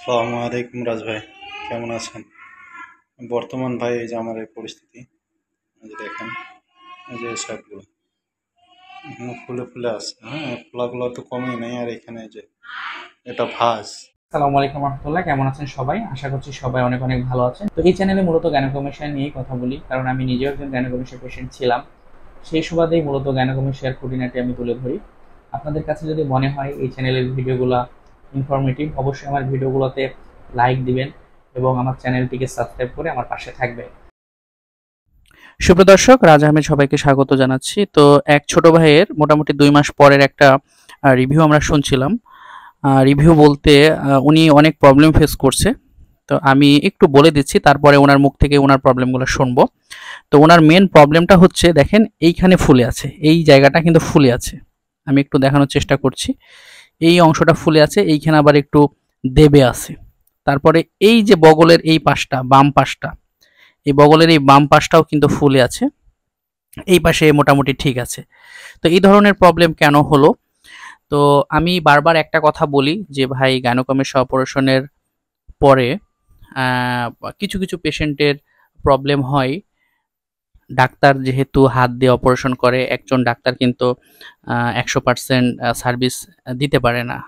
সালামু আলাইকুম রাজ ভাই কেমন আছেন বর্তমান ভাই এই যে আমার এই পরিস্থিতি দেখেন এই যে সবগুলো এখানে ফুলে ফুলে আছে হ্যাঁ ফুলাগুলো তো কমই নেই আর এখানে যে এটা ভাস সালামু আলাইকুম রহমতুল্লাহ কেমন আছেন সবাই আশা করছি সবাই অনেক অনেক ভালো আছেন তো এই চ্যানেলে মূলত গ্যানোকমেশিয়া নিয়েই কথা বলি কারণ আমি নিজেও একজন গ্যানোকমেশিয়া পেশেন্ট ছিলাম সেই সুবাদেই মূলত গ্যানোকমেশিয়ার খুঁটিনাটি আমি তুলে ধরি আপনাদের কাছে যদি মনে হয় এই চ্যানেলের ভিডিওগুলো ইনফরমেটিভ অবশ্যই আমার ভিডিওগুলোতে লাইক দিবেন এবং আমার চ্যানেলটিকে সাবস্ক্রাইব করে আমার পাশে থাকবেন সুপ্রদর্শক রাজা আহমেদ সবাইকে স্বাগত জানাচ্ছি তো এক ছোট ভাইয়ের মোটামুটি দুই মাস পরের একটা রিভিউ আমরা শুনছিলাম রিভিউ বলতে উনি অনেক প্রবলেম ফেস করছে তো আমি একটু বলে দিচ্ছি তারপরে ওনার মুখ থেকে ওনার প্রবলেমগুলো শুনব তো ওনার মেন প্রবলেমটা হচ্ছে দেখেন এইখানে ফুলে আছে এই জায়গাটা কিন্তু ফুলে আছে আমি একটু দেখানোর চেষ্টা করছি এই অংশটা ফুলে আছে এইখানে আবার একটু দেবে আছে তারপরে এই যে বগলের এই পাশটা বাম পাশটা এই বগলের এই বাম পাশটাও কিন্তু ফুলে আছে এই পাশে মোটামুটি ঠিক আছে তো এই ধরনের প্রবলেম কেন হলো তো আমি বারবার একটা কথা বলি যে ভাই গাইনোকমেশন অপারেশনের পরে কিছু কিছু পেশেন্টের প্রবলেম হয় ডাক্তার যেহেতু হাত দিয়ে অপারেশন করে একজন ডাক্তার কিন্তু একশো পার্সেন্ট সার্ভিস দিতে পারে না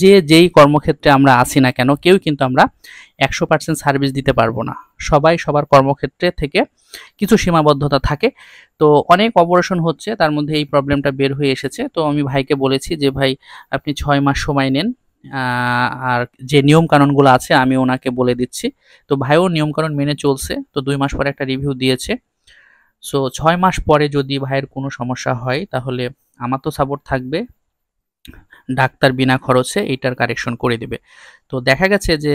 যে যেই কর্মক্ষেত্রে আমরা আসি না কেন কেউ কিন্তু আমরা একশো পার্সেন্ট সার্ভিস দিতে পারবো না সবাই সবার কর্মক্ষেত্রে থেকে কিছু সীমাবদ্ধতা থাকে তো অনেক অপারেশন হচ্ছে তার মধ্যে এই প্রবলেমটা বের হয়ে এসেছে তো আমি ভাইকে বলেছি যে ভাই আপনি ছয় মাস সময় নেন আর যে নিয়ম কানুনগুলো আছে আমি ওনাকে বলে দিচ্ছি তো ভাইও নিয়মকানুন মেনে চলছে তো দুই মাস পরে একটা রিভিউ দিয়েছে সো ছয় মাস পরে যদি ভাইয়ের কোনো সমস্যা হয় তাহলে আমার তো সাপোর্ট থাকবে ডাক্তার বিনা খরচে এইটার কারেকশন করে দেবে তো দেখা গেছে যে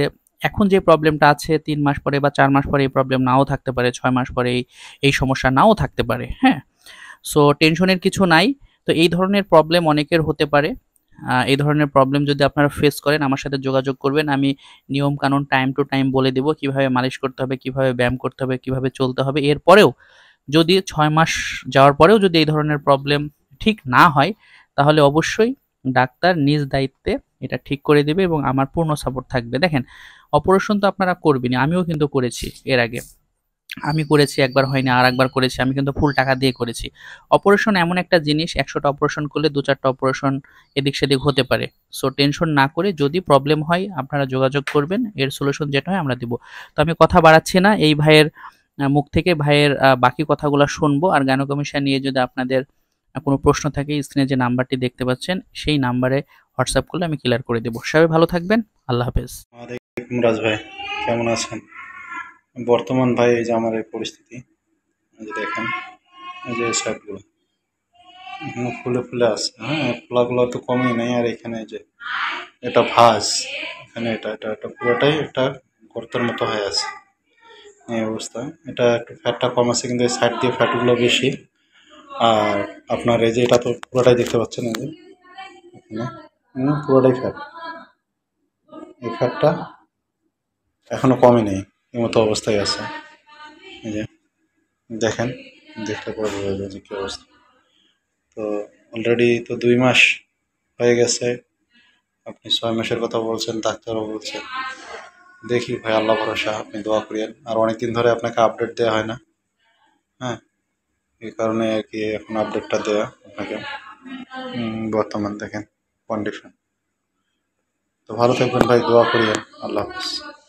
এখন যে প্রবলেমটা আছে তিন মাস পরে বা চার মাস পরে এই প্রবলেম নাও থাকতে পারে ছয় মাস পরে এই সমস্যা নাও থাকতে পারে হ্যাঁ সো টেনশনের কিছু নাই তো এই ধরনের প্রবলেম অনেকের হতে পারে এই ধরনের প্রবলেম যদি আপনারা ফেস করেন আমার সাথে যোগাযোগ করবেন আমি নিয়ম কানুন টাইম টু টাইম বলে দেব কিভাবে মালিশ করতে হবে কিভাবে ব্যায়াম করতে হবে কিভাবে চলতে হবে এরপরেও যদি ছয় মাস যাওয়ার পরেও যদি এই ধরনের প্রবলেম ঠিক না হয় তাহলে অবশ্যই ডাক্তার নিজ দায়িত্বে এটা ঠিক করে দেবে এবং আমার পূর্ণ সাপোর্ট থাকবে দেখেন অপারেশন তো আপনারা করবেনি আমিও কিন্তু করেছি এর আগে আমি করেছি একবার হয়নি আর একবার করেছি আমি কিন্তু ফুল টাকা দিয়ে করেছি অপারেশন এমন একটা জিনিস একশোটা অপারেশন করলে দু চারটা অপারেশন এদিক সেদিক হতে পারে সো টেনশন না করে যদি প্রবলেম হয় আপনারা যোগাযোগ করবেন এর সলিউশন যেটা হয় আমরা দিব তো আমি কথা বাড়াচ্ছি না এই ভাইয়ের মুখ থেকে ভাইয়ের বাকি কথাগুলো শুনবো আর কমিশন নিয়ে যদি আপনাদের কোনো প্রশ্ন থাকে স্ক্রিনে যে নাম্বারটি দেখতে পাচ্ছেন সেই নাম্বারে হোয়াটসঅ্যাপ করলে আমি ক্লিয়ার করে দেবো সবাই ভালো থাকবেন আল্লাহ হাফেজ রাজ ভাই কেমন আছেন বর্তমান ভাই এই যে আমার এই পরিস্থিতি দেখেন এই যে সবগুলো এখানে ফুলে ফুলে আছে হ্যাঁ ফোলাগুলো তো কমই নেই আর এখানে যে এটা ভাস এখানে এটা এটা এটা পুরোটাই একটা গর্তের মতো হয়ে আছে এই অবস্থা এটা একটু ফ্যাটটা কম আছে কিন্তু সাইড দিয়ে ফ্যাটগুলো বেশি আর আপনার এই যে এটা তো পুরোটাই দেখতে পাচ্ছেন এই যে এখানে পুরোটাই ফ্যাট এই ফ্যাটটা এখনও কমে নেই এর মতো অবস্থায় আছে এই যে দেখেন দেখতে পাওয়া যায় যে কী অবস্থা তো অলরেডি তো দুই মাস হয়ে গেছে আপনি ছয় মাসের কথা বলছেন ডাক্তারও বলছেন দেখি ভাই আল্লাহ ভরসা আপনি দোয়া করিয়েন আর অনেকদিন ধরে আপনাকে আপডেট দেওয়া হয় না হ্যাঁ এই কারণে আর কি এখন আপডেটটা দেওয়া আপনাকে বর্তমান দেখেন কন্ডিশন তো ভালো থাকবেন ভাই দোয়া করিয়েন আল্লাহ হাফিজ